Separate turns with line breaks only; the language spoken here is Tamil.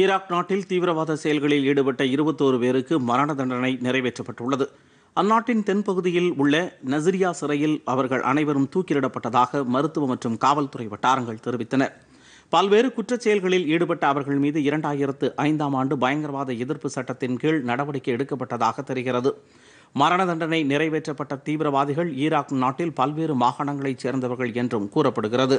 ஈராக் நாட்டில் தீவிரவாத செயல்களில் ஈடுபட்ட இருபத்தோரு பேருக்கு மரண தண்டனை நிறைவேற்றப்பட்டுள்ளது அந்நாட்டின் தென்பகுதியில் உள்ள நசிரியா சிறையில் அவர்கள் அனைவரும் தூக்கிலிடப்பட்டதாக மருத்துவ மற்றும் காவல்துறை வட்டாரங்கள் தெரிவித்தன பல்வேறு குற்றச் செயல்களில் ஈடுபட்ட அவர்கள் மீது இரண்டாயிரத்து ஐந்தாம் ஆண்டு பயங்கரவாத எதிர்ப்பு சட்டத்தின் கீழ் நடவடிக்கை எடுக்கப்பட்டதாக தெரிகிறது மரண தண்டனை நிறைவேற்றப்பட்ட தீவிரவாதிகள் ஈராக் நாட்டில் பல்வேறு மாகாணங்களைச் சேர்ந்தவர்கள் என்றும் கூறப்படுகிறது